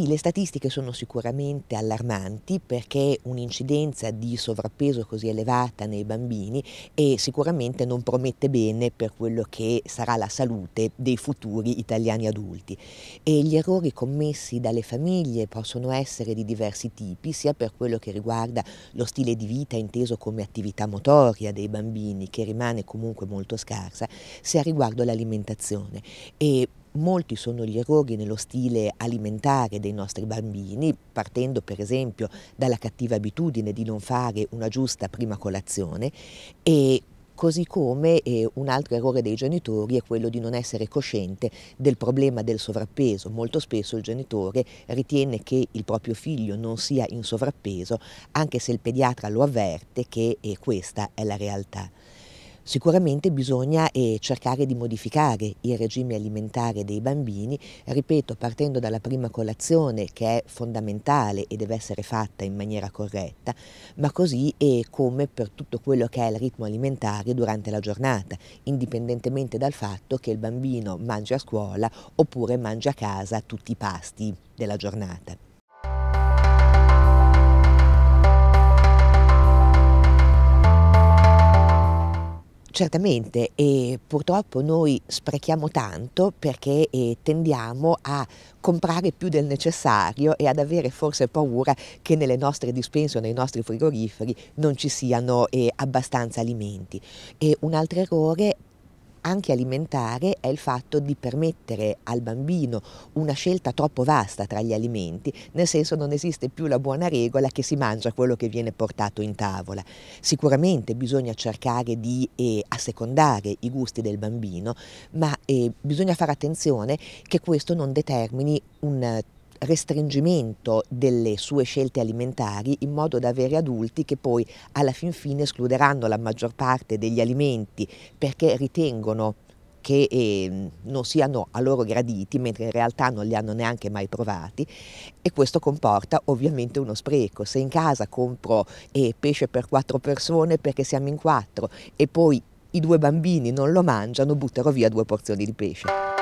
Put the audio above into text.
Sì, le statistiche sono sicuramente allarmanti perché un'incidenza di sovrappeso così elevata nei bambini e sicuramente non promette bene per quello che sarà la salute dei futuri italiani adulti. E gli errori commessi dalle famiglie possono essere di diversi tipi, sia per quello che riguarda lo stile di vita inteso come attività motoria dei bambini, che rimane comunque molto scarsa, sia riguardo l'alimentazione. E Molti sono gli errori nello stile alimentare dei nostri bambini, partendo per esempio dalla cattiva abitudine di non fare una giusta prima colazione e così come eh, un altro errore dei genitori è quello di non essere cosciente del problema del sovrappeso. Molto spesso il genitore ritiene che il proprio figlio non sia in sovrappeso, anche se il pediatra lo avverte che eh, questa è la realtà. Sicuramente bisogna eh, cercare di modificare il regime alimentare dei bambini, ripeto, partendo dalla prima colazione che è fondamentale e deve essere fatta in maniera corretta, ma così eh, come per tutto quello che è il ritmo alimentare durante la giornata, indipendentemente dal fatto che il bambino mangi a scuola oppure mangi a casa tutti i pasti della giornata. Certamente e purtroppo noi sprechiamo tanto perché eh, tendiamo a comprare più del necessario e ad avere forse paura che nelle nostre dispense o nei nostri frigoriferi non ci siano eh, abbastanza alimenti. E un altro errore anche alimentare è il fatto di permettere al bambino una scelta troppo vasta tra gli alimenti, nel senso non esiste più la buona regola che si mangia quello che viene portato in tavola. Sicuramente bisogna cercare di eh, assecondare i gusti del bambino, ma eh, bisogna fare attenzione che questo non determini un restringimento delle sue scelte alimentari in modo da avere adulti che poi alla fin fine escluderanno la maggior parte degli alimenti perché ritengono che eh, non siano a loro graditi, mentre in realtà non li hanno neanche mai provati e questo comporta ovviamente uno spreco. Se in casa compro eh, pesce per quattro persone perché siamo in quattro e poi i due bambini non lo mangiano, butterò via due porzioni di pesce.